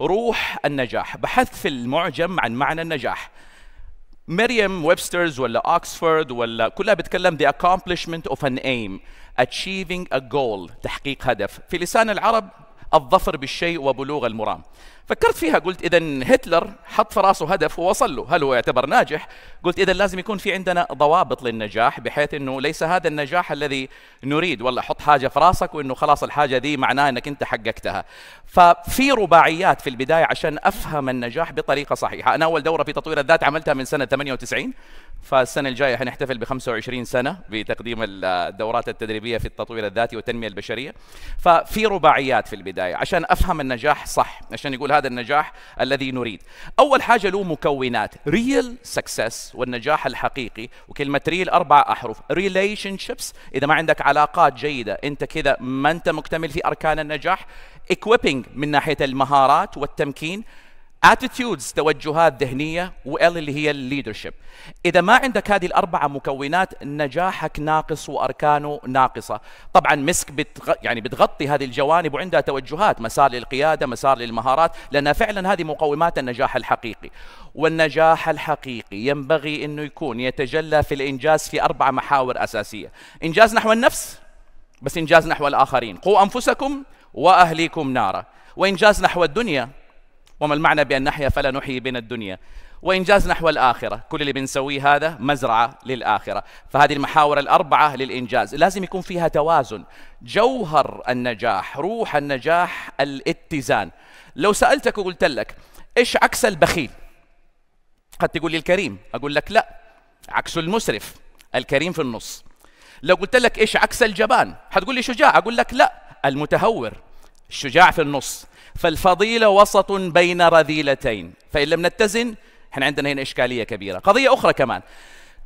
روح النجاح بحث في المعجم عن معنى النجاح مريم ويبسترز ولا اوكسفورد ولا كلها بتكلم the accomplishment of an aim achieving a goal تحقيق هدف في لسان العرب الظفر بالشيء وبلوغ المرام فكرت فيها قلت اذا هتلر حط في راسه هدف ووصل له هل هو يعتبر ناجح قلت اذا لازم يكون في عندنا ضوابط للنجاح بحيث انه ليس هذا النجاح الذي نريد والله حط حاجه في راسك وانه خلاص الحاجه دي معناها انك انت حققتها ففي رباعيات في البدايه عشان افهم النجاح بطريقه صحيحه انا اول دوره في تطوير الذات عملتها من سنه 98 فالسنه الجايه حنحتفل ب 25 سنه بتقديم الدورات التدريبيه في التطوير الذاتي والتنميه البشريه ففي رباعيات في البدايه عشان افهم النجاح صح عشان يقول هذا النجاح الذي نريد أول حاجة له مكونات ريل سكسس والنجاح الحقيقي وكلمة ريل أربع أحرف ريليشنشيبس إذا ما عندك علاقات جيدة أنت كذا ما أنت مكتمل في أركان النجاح equipping من ناحية المهارات والتمكين اتيتيودز توجهات ذهنيه وال اللي هي الليدرشيب اذا ما عندك هذه الاربعه مكونات نجاحك ناقص واركانه ناقصه طبعا مسك بتغ... يعني بتغطي هذه الجوانب وعندها توجهات مسار للقياده مسار للمهارات لانها فعلا هذه مقومات النجاح الحقيقي والنجاح الحقيقي ينبغي انه يكون يتجلى في الانجاز في اربع محاور اساسيه انجاز نحو النفس بس انجاز نحو الاخرين قوا انفسكم واهليكم نارا وانجاز نحو الدنيا وما المعنى بأن نحيا فلا نحيي بين الدنيا وإنجاز نحو الآخرة كل اللي بنسويه هذا مزرعة للآخرة فهذه المحاور الأربعة للإنجاز لازم يكون فيها توازن جوهر النجاح روح النجاح الاتزان لو سألتك وقلت لك إيش عكس البخيل قد تقول لي الكريم أقول لك لا عكس المسرف الكريم في النص لو قلت لك إيش عكس الجبان حتقول لي شجاع أقول لك لا المتهور الشجاع في النص فالفضيلة وسط بين رذيلتين فإن لم نتزن احنا عندنا هنا إشكالية كبيرة قضية أخرى كمان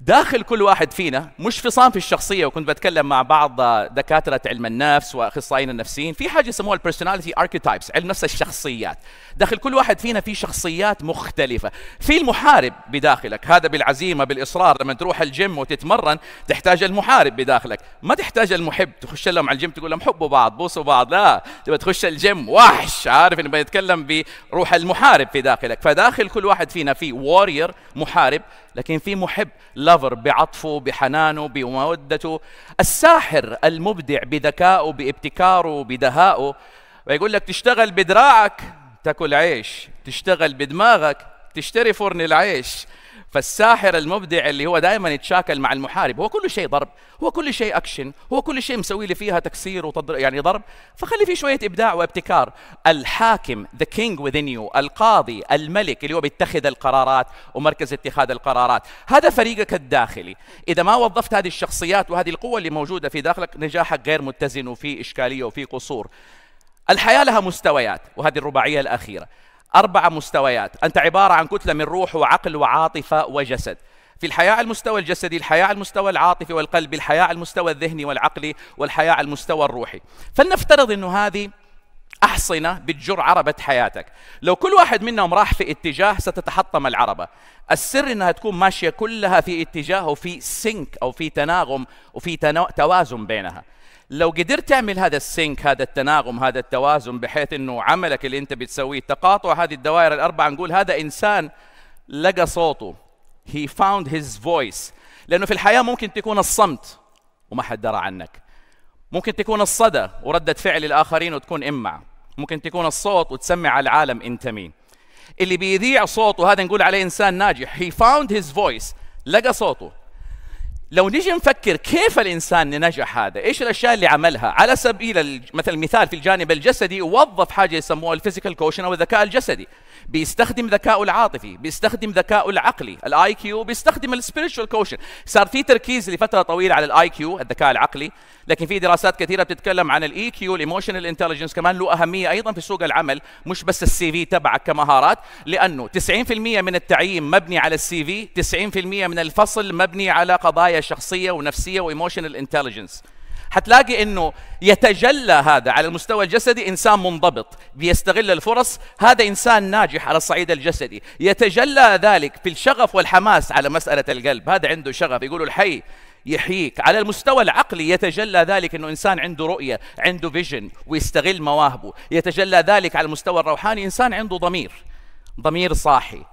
داخل كل واحد فينا مش في الشخصيه وكنت بتكلم مع بعض دكاتره علم النفس واخصائيين النفسيين في حاجه يسموها البيرسوناليتي اركيتايبس علم نفس الشخصيات داخل كل واحد فينا في شخصيات مختلفه في المحارب بداخلك هذا بالعزيمه بالاصرار لما تروح الجيم وتتمرن تحتاج المحارب بداخلك ما تحتاج المحب تخش لهم على الجيم تقول لهم حبوا بعض بوسوا بعض لا تبغى تخش الجيم وحش عارف انه بيتكلم بروح المحارب في داخلك فداخل كل واحد فينا في وورير محارب لكن في محب لفر بعطفه بحنانه بمودته الساحر المبدع بذكائه بابتكاره بدهائه ويقول لك تشتغل بدراعك تاكل عيش تشتغل بدماغك تشتري فرن العيش فالساحر المبدع اللي هو دائما يتشاكل مع المحارب هو كل شيء ضرب هو كل شيء اكشن هو كل شيء مسوي لي فيها تكسير وتضر يعني ضرب فخلي فيه شويه ابداع وابتكار الحاكم ذا كينج within يو القاضي الملك اللي هو بيتخذ القرارات ومركز اتخاذ القرارات هذا فريقك الداخلي اذا ما وظفت هذه الشخصيات وهذه القوه اللي موجوده في داخلك نجاحك غير متزن وفي اشكاليه وفي قصور الحياه لها مستويات وهذه الرباعيه الاخيره أربع مستويات أنت عبارة عن كتلة من روح وعقل وعاطفة وجسد في الحياة على المستوى الجسدي الحياة على المستوى العاطفي والقلبي الحياة على المستوى الذهني والعقلي والحياة على المستوى الروحي فلنفترض أنه هذه أحصنة بتجر عربة حياتك لو كل واحد منهم راح في اتجاه ستتحطم العربة السر أنها تكون ماشية كلها في اتجاه وفي سينك أو في تناغم وفي توازن بينها لو قدرت تعمل هذا السينك هذا التناغم هذا التوازن بحيث انه عملك اللي انت بتسويه تقاطع هذه الدوائر الاربعه نقول هذا انسان لقى صوته he found his voice لانه في الحياه ممكن تكون الصمت وما حد درى عنك ممكن تكون الصدى وردة فعل الآخرين وتكون إمع ممكن تكون الصوت وتسمع على العالم أنت مين اللي بيذيع صوته هذا نقول عليه إنسان ناجح he found his voice لقى صوته لو نجي نفكر كيف الانسان نجح هذا؟ ايش الاشياء اللي عملها؟ على سبيل مثلا المثال في الجانب الجسدي وظف حاجه يسموها الفيزيكال كوشن او الذكاء الجسدي، بيستخدم ذكاء العاطفي بيستخدم ذكاء العقلي الاي كيو بيستخدم السبيريتشوال كوشن صار في تركيز لفتره طويله على الاي كيو الذكاء العقلي لكن في دراسات كثيره بتتكلم عن الاي كيو الايموشنال انتليجنس كمان له اهميه ايضا في سوق العمل مش بس السي في تبعك كمهارات لانه 90% من التعيين مبني على السي في 90% من الفصل مبني على قضايا شخصيه ونفسيه وايموشنال انتليجنس حتلاقي انه يتجلى هذا على المستوى الجسدي انسان منضبط بيستغل الفرص هذا انسان ناجح على الصعيد الجسدي يتجلى ذلك في الشغف والحماس على مساله القلب هذا عنده شغف يقولوا الحي يحييك على المستوى العقلي يتجلى ذلك انه انسان عنده رؤيه عنده فيجن ويستغل مواهبه يتجلى ذلك على المستوى الروحاني انسان عنده ضمير ضمير صاحي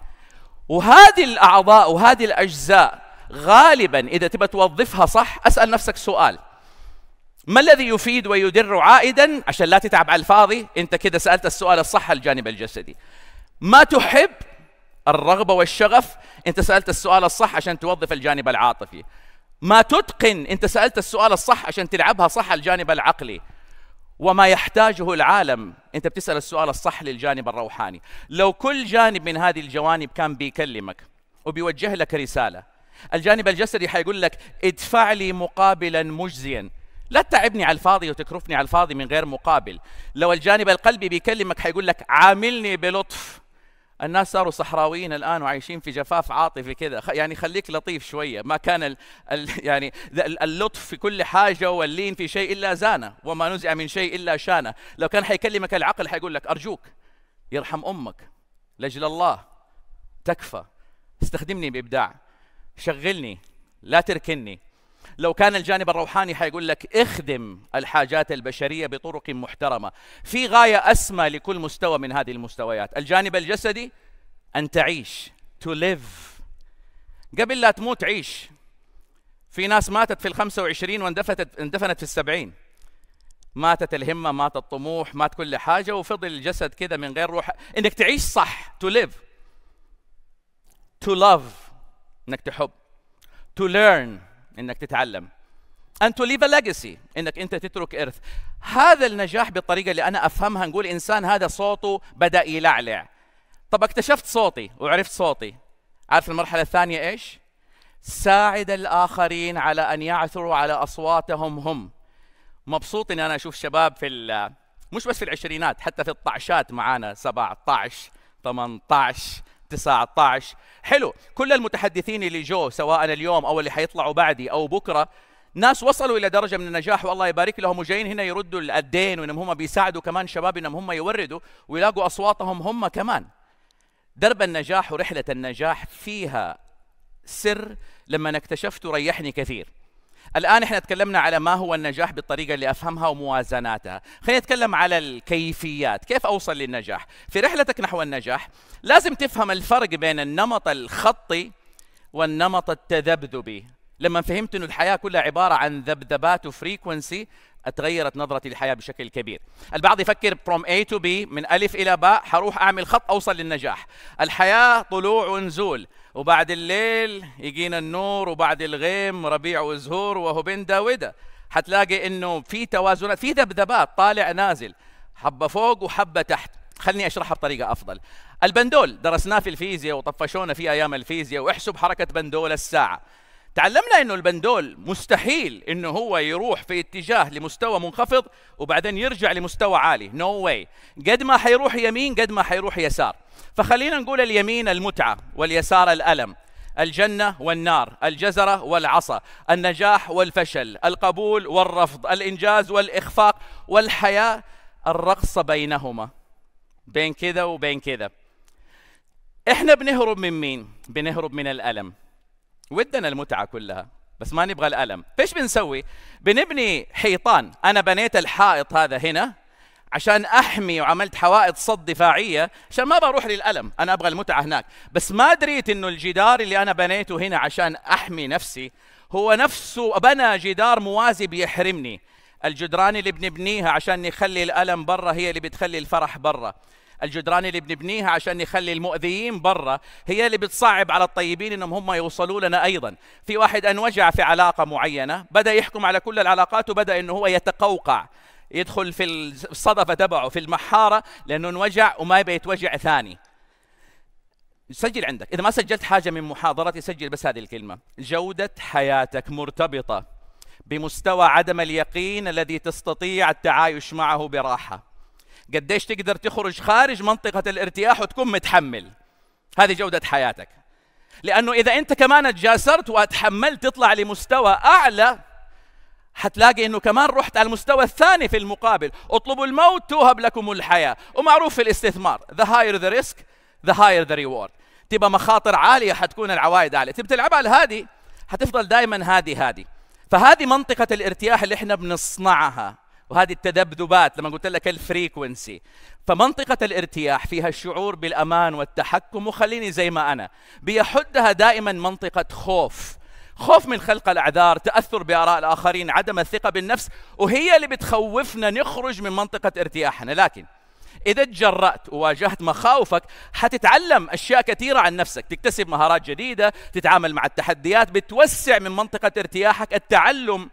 وهذه الاعضاء وهذه الاجزاء غالبا اذا تبى توظفها صح اسال نفسك سؤال ما الذي يفيد ويدر عائدا عشان لا تتعب على الفاضي انت كده سالت السؤال الصح الجانب الجسدي ما تحب الرغبه والشغف انت سالت السؤال الصح عشان توظف الجانب العاطفي ما تتقن انت سالت السؤال الصح عشان تلعبها صح الجانب العقلي وما يحتاجه العالم انت بتسال السؤال الصح للجانب الروحاني لو كل جانب من هذه الجوانب كان بيكلمك وبيوجه لك رساله الجانب الجسدي حيقول لك ادفع لي مقابلا مجزيا لا تتعبني على الفاضي وتكرفني على الفاضي من غير مقابل لو الجانب القلبي بيكلمك حيقول لك عاملني بلطف الناس صاروا صحراويين الان وعايشين في جفاف عاطفي كذا يعني خليك لطيف شويه ما كان الـ الـ يعني اللطف في كل حاجه واللين في شيء الا زانه وما نزع من شيء الا شانه لو كان حيكلمك العقل حيقول لك ارجوك يرحم امك لاجل الله تكفى استخدمني بابداع شغلني لا تركني لو كان الجانب الروحاني حيقول لك اخدم الحاجات البشريه بطرق محترمه في غايه اسمى لكل مستوى من هذه المستويات الجانب الجسدي ان تعيش to live قبل لا تموت عيش في ناس ماتت في ال 25 واندفنت اندفنت في ال 70 ماتت الهمة مات الطموح مات كل حاجة وفضل الجسد كده من غير روح انك تعيش صح to live to love انك تحب to learn انك تتعلم ان تو ليف ليجاسي انك انت تترك ارث هذا النجاح بالطريقه اللي انا افهمها نقول انسان هذا صوته بدا يلعلع طب اكتشفت صوتي وعرفت صوتي عارف المرحله الثانيه ايش ساعد الاخرين على ان يعثروا على اصواتهم هم مبسوط اني انا اشوف شباب في مش بس في العشرينات حتى في الطعشات معانا 17 18 19 حلو كل المتحدثين اللي جو سواء اليوم او اللي حيطلعوا بعدي او بكره ناس وصلوا الى درجه من النجاح والله يبارك لهم وجايين هنا يردوا الدين وانهم هم بيساعدوا كمان شباب انهم هم يوردوا ويلاقوا اصواتهم هم كمان درب النجاح ورحله النجاح فيها سر لما اكتشفته ريحني كثير الآن احنا تكلمنا على ما هو النجاح بالطريقة اللي أفهمها وموازناتها خلينا نتكلم على الكيفيات كيف أوصل للنجاح في رحلتك نحو النجاح لازم تفهم الفرق بين النمط الخطي والنمط التذبذبي لما فهمت أن الحياة كلها عبارة عن ذبذبات وفريكونسي اتغيرت نظرتي للحياة بشكل كبير البعض يفكر from A to B من ألف إلى باء حروح أعمل خط أوصل للنجاح الحياة طلوع ونزول وبعد الليل يجينا النور وبعد الغيم ربيع وزهور بين داودة حتلاقي انه في توازنات في ذبذبات طالع نازل حبه فوق وحبه تحت خلني اشرحها بطريقه افضل البندول درسناه في الفيزياء وطفشونا في ايام الفيزياء واحسب حركه بندول الساعه تعلمنا انه البندول مستحيل انه هو يروح في اتجاه لمستوى منخفض وبعدين يرجع لمستوى عالي نو no واي قد ما حيروح يمين قد ما حيروح يسار فخلينا نقول اليمين المتعه واليسار الالم الجنة والنار، الجزرة والعصا، النجاح والفشل، القبول والرفض، الإنجاز والإخفاق، والحياة الرقصة بينهما. بين كذا وبين كذا. إحنا بنهرب من مين؟ بنهرب من الألم. ودنا المتعه كلها بس ما نبغى الالم فايش بنسوي بنبني حيطان انا بنيت الحائط هذا هنا عشان احمي وعملت حوائط صد دفاعيه عشان ما بروح للالم انا ابغى المتعه هناك بس ما دريت انه الجدار اللي انا بنيته هنا عشان احمي نفسي هو نفسه بنى جدار موازي بيحرمني الجدران اللي بنبنيها عشان نخلي الالم برا هي اللي بتخلي الفرح برا الجدران اللي بنبنيها عشان نخلي المؤذيين برا هي اللي بتصعب على الطيبين انهم هم يوصلوا لنا ايضا في واحد انوجع في علاقه معينه بدا يحكم على كل العلاقات وبدا انه هو يتقوقع يدخل في الصدفه تبعه في المحاره لانه انوجع وما يبي يتوجع ثاني سجل عندك اذا ما سجلت حاجه من محاضراتي سجل بس هذه الكلمه جوده حياتك مرتبطه بمستوى عدم اليقين الذي تستطيع التعايش معه براحه قديش تقدر تخرج خارج منطقة الارتياح وتكون متحمل هذه جودة حياتك لأنه إذا أنت كمان تجاسرت وتحملت تطلع لمستوى أعلى حتلاقي انه كمان رحت على المستوى الثاني في المقابل اطلبوا الموت توهب لكم الحياه ومعروف في الاستثمار the higher the risk the higher the reward تبقى مخاطر عاليه حتكون العوائد عاليه تبى تلعبها على هذه حتفضل دائما هذه هذه فهذه منطقه الارتياح اللي احنا بنصنعها وهذه التذبذبات لما قلت لك الفريكونسي فمنطقة الارتياح فيها الشعور بالأمان والتحكم وخليني زي ما أنا بيحدها دائما منطقة خوف خوف من خلق الأعذار تأثر بآراء الآخرين عدم الثقة بالنفس وهي اللي بتخوفنا نخرج من منطقة ارتياحنا لكن إذا تجرأت وواجهت مخاوفك حتتعلم أشياء كثيرة عن نفسك تكتسب مهارات جديدة تتعامل مع التحديات بتوسع من منطقة ارتياحك التعلم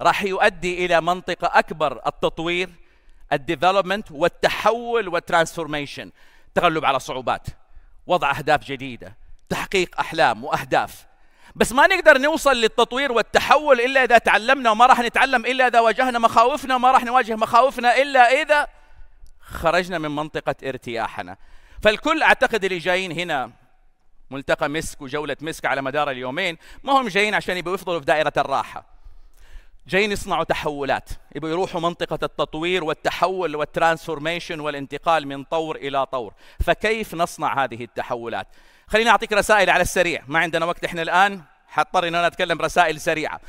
راح يؤدي الى منطقه اكبر التطوير الديفلوبمنت والتحول والترانسفورميشن تغلب على صعوبات وضع اهداف جديده تحقيق احلام واهداف بس ما نقدر نوصل للتطوير والتحول الا اذا تعلمنا وما راح نتعلم الا اذا واجهنا مخاوفنا وما راح نواجه مخاوفنا الا اذا خرجنا من منطقه ارتياحنا فالكل اعتقد اللي جايين هنا ملتقى مسك وجوله مسك على مدار اليومين ما هم جايين عشان يبقوا يفضلوا في دائره الراحه جايين يصنعوا تحولات يبقوا يروحوا منطقة التطوير والتحول والترانسفورميشن والانتقال من طور إلى طور فكيف نصنع هذه التحولات خليني أعطيك رسائل على السريع ما عندنا وقت إحنا الآن حضطر إن أنا أتكلم رسائل سريعة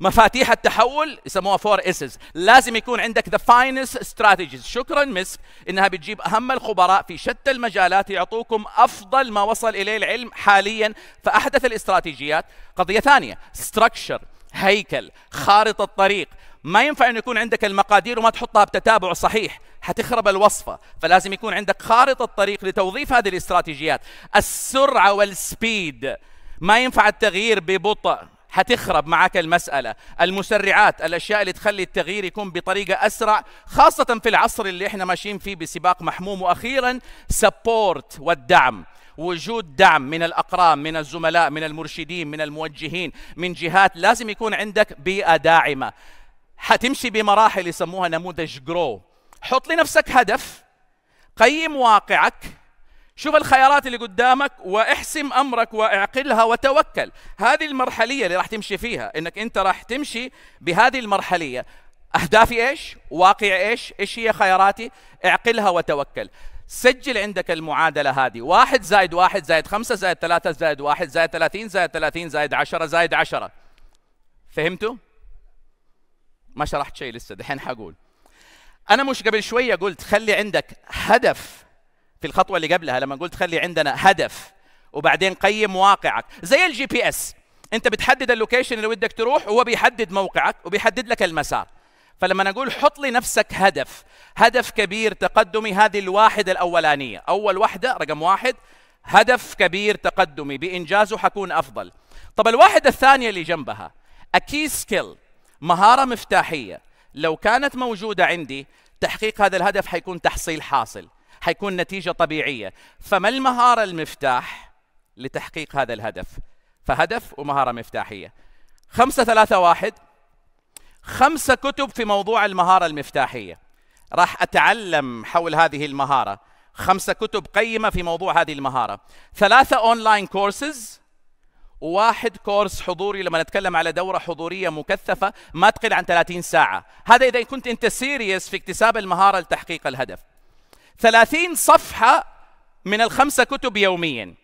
مفاتيح التحول يسموها فور اسز لازم يكون عندك ذا فاينست استراتيجيز شكرا مسك انها بتجيب اهم الخبراء في شتى المجالات يعطوكم افضل ما وصل اليه العلم حاليا فاحدث الاستراتيجيات قضيه ثانيه ستراكشر هيكل خارطة طريق ما ينفع أن يكون عندك المقادير وما تحطها بتتابع صحيح حتخرب الوصفة فلازم يكون عندك خارطة طريق لتوظيف هذه الاستراتيجيات السرعة والسبيد ما ينفع التغيير ببطء حتخرب معك المسألة المسرعات الأشياء اللي تخلي التغيير يكون بطريقة أسرع خاصة في العصر اللي احنا ماشيين فيه بسباق محموم وأخيرا سبورت والدعم وجود دعم من الأقران من الزملاء من المرشدين من الموجهين من جهات لازم يكون عندك بيئة داعمة حتمشي بمراحل يسموها نموذج جرو حط لنفسك هدف قيم واقعك شوف الخيارات اللي قدامك واحسم امرك واعقلها وتوكل هذه المرحليه اللي راح تمشي فيها انك انت راح تمشي بهذه المرحليه اهدافي ايش واقعي ايش ايش هي خياراتي اعقلها وتوكل سجل عندك المعادلة هذه واحد زائد واحد زائد خمسة زائد ثلاثة زائد واحد زائد ثلاثين زائد ثلاثين زائد عشرة زائد عشرة فهمتوا؟ ما شرحت شيء لسه دحين حقول أنا مش قبل شوية قلت خلي عندك هدف في الخطوة اللي قبلها لما قلت خلي عندنا هدف وبعدين قيم واقعك زي الجي بي اس انت بتحدد اللوكيشن اللي ودك تروح وهو بيحدد موقعك وبيحدد لك المسار فلما نقول حط لي نفسك هدف هدف كبير تقدمي هذه الواحدة الأولانية أول واحدة رقم واحد هدف كبير تقدمي بإنجازه حكون أفضل طب الواحدة الثانية اللي جنبها أكي سكيل مهارة مفتاحية لو كانت موجودة عندي تحقيق هذا الهدف حيكون تحصيل حاصل حيكون نتيجة طبيعية فما المهارة المفتاح لتحقيق هذا الهدف فهدف ومهارة مفتاحية خمسة ثلاثة واحد خمسة كتب في موضوع المهارة المفتاحية راح أتعلم حول هذه المهارة خمسة كتب قيمة في موضوع هذه المهارة ثلاثة أونلاين كورسز واحد كورس حضوري لما نتكلم على دورة حضورية مكثفة ما تقل عن 30 ساعة هذا إذا كنت أنت سيريس في اكتساب المهارة لتحقيق الهدف 30 صفحة من الخمسة كتب يوميا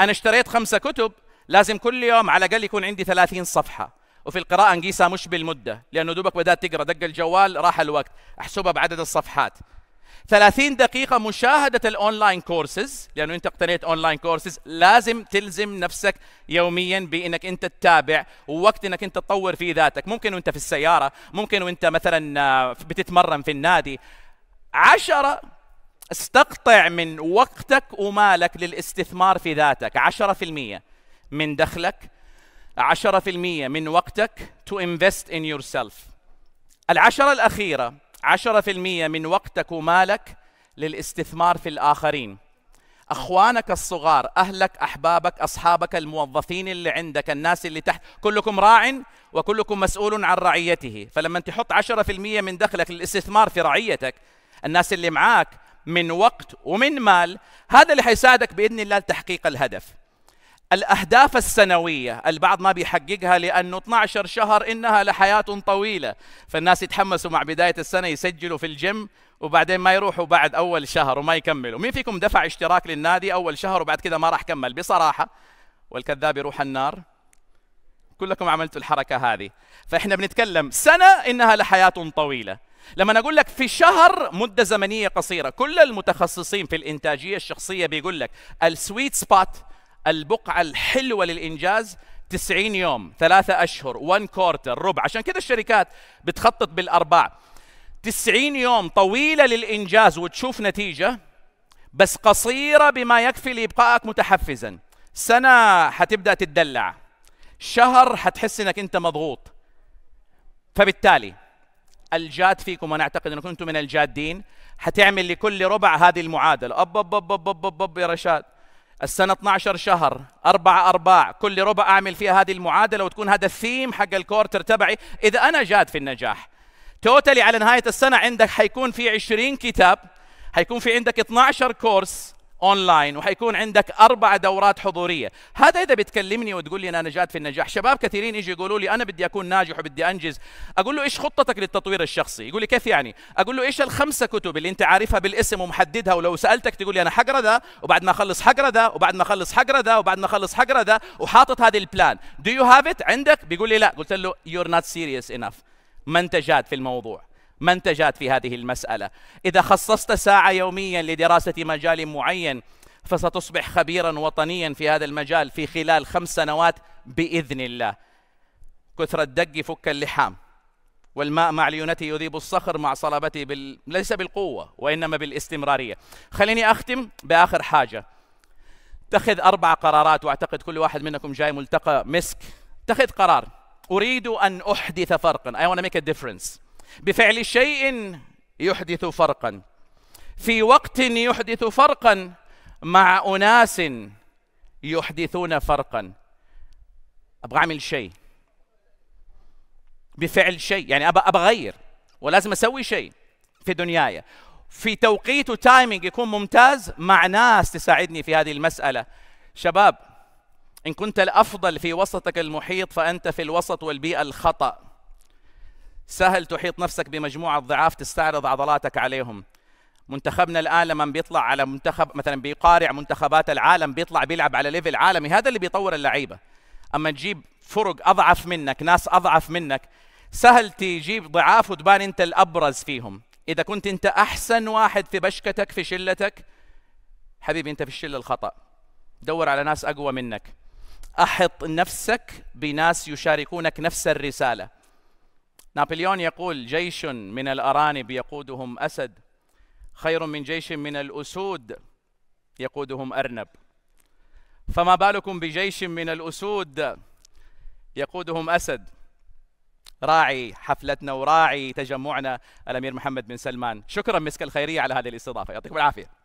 أنا اشتريت خمسة كتب لازم كل يوم على الأقل يكون عندي 30 صفحة وفي القراءة نقيسها مش بالمدة لأنه دوبك بدأت تقرأ دق الجوال راح الوقت أحسبها بعدد الصفحات 30 دقيقة مشاهدة الأونلاين كورسز لأنه أنت اقتنيت أونلاين كورسز لازم تلزم نفسك يوميا بأنك أنت تتابع ووقت أنك أنت تطور في ذاتك ممكن وأنت في السيارة ممكن وأنت مثلا آه، بتتمرن في النادي عشرة استقطع من وقتك ومالك للاستثمار في ذاتك عشرة في المية من دخلك 10% من وقتك to invest in yourself العشرة الأخيرة 10% من وقتك ومالك للاستثمار في الآخرين أخوانك الصغار أهلك أحبابك أصحابك الموظفين اللي عندك الناس اللي تحت كلكم راع وكلكم مسؤول عن رعيته فلما تحط 10% من دخلك للاستثمار في رعيتك الناس اللي معاك من وقت ومن مال هذا اللي حيساعدك بإذن الله لتحقيق الهدف الأهداف السنوية البعض ما بيحققها لأنه 12 شهر إنها لحياة طويلة فالناس يتحمسوا مع بداية السنة يسجلوا في الجيم وبعدين ما يروحوا بعد أول شهر وما يكملوا مين فيكم دفع اشتراك للنادي أول شهر وبعد كذا ما راح كمل بصراحة والكذاب يروح النار كلكم عملتوا الحركة هذه فإحنا بنتكلم سنة إنها لحياة طويلة لما اقول لك في شهر مده زمنيه قصيره كل المتخصصين في الانتاجيه الشخصيه بيقول لك السويت سبوت البقعة الحلوة للإنجاز 90 يوم ثلاثة أشهر وان كورتر ربع عشان كده الشركات بتخطط بالأرباع 90 يوم طويلة للإنجاز وتشوف نتيجة بس قصيرة بما يكفي لإبقائك متحفزا سنة حتبدأ تتدلع شهر حتحس انك انت مضغوط فبالتالي الجاد فيكم وانا اعتقد انكم انتم من الجادين حتعمل لكل ربع هذه المعادله اب اب اب اب اب, أب, أب يا رشاد السنة 12 شهر أربعة أرباع كل ربع أعمل فيها هذه المعادلة وتكون هذا الثيم حق الكورتر تبعي إذا أنا جاد في النجاح توتالي على نهاية السنة عندك حيكون في 20 كتاب حيكون في عندك 12 كورس اونلاين وحيكون عندك اربع دورات حضوريه هذا اذا بتكلمني وتقول لي انا نجات في النجاح شباب كثيرين يجي يقولوا لي انا بدي اكون ناجح وبدي انجز اقول له ايش خطتك للتطوير الشخصي يقول لي كيف يعني اقول له ايش الخمسه كتب اللي انت عارفها بالاسم ومحددها ولو سالتك تقول لي انا حقرا ذا وبعد ما اخلص حقرا ذا وبعد ما اخلص حقرا ذا وبعد ما اخلص حقرا ذا وحاطط هذه البلان دو يو هاف ات عندك بيقول لي لا قلت له يور نوت سيريس انف ما انت جاد في الموضوع منتجات في هذه المسألة إذا خصصت ساعة يوميا لدراسة مجال معين فستصبح خبيرا وطنيا في هذا المجال في خلال خمس سنوات بإذن الله كثر الدق فك اللحام والماء مع ليونته يذيب الصخر مع صلابته بال... ليس بالقوة وإنما بالاستمرارية خليني أختم بآخر حاجة اتخذ أربع قرارات وأعتقد كل واحد منكم جاي ملتقى مسك اتخذ قرار أريد أن أحدث فرقا I want to make a difference بفعل شيء يحدث فرقا في وقت يحدث فرقا مع اناس يحدثون فرقا ابغى اعمل شيء بفعل شيء يعني ابغى اغير ولازم اسوي شيء في دنياي في توقيت وتايمينج يكون ممتاز مع ناس تساعدني في هذه المساله شباب ان كنت الافضل في وسطك المحيط فانت في الوسط والبيئه الخطا سهل تحيط نفسك بمجموعة ضعاف تستعرض عضلاتك عليهم منتخبنا الان لما بيطلع على منتخب مثلا بيقارع منتخبات العالم بيطلع بيلعب على ليفل عالمي هذا اللي بيطور اللعيبه اما تجيب فرق اضعف منك ناس اضعف منك سهل تجيب ضعاف وتبان انت الابرز فيهم اذا كنت انت احسن واحد في بشكتك في شلتك حبيبي انت في الشله الخطا دور على ناس اقوى منك احط نفسك بناس يشاركونك نفس الرساله نابليون يقول جيش من الأرانب يقودهم أسد خير من جيش من الأسود يقودهم أرنب فما بالكم بجيش من الأسود يقودهم أسد راعي حفلتنا وراعي تجمعنا الأمير محمد بن سلمان شكرا مسك الخيرية على هذه الاستضافة يعطيكم العافية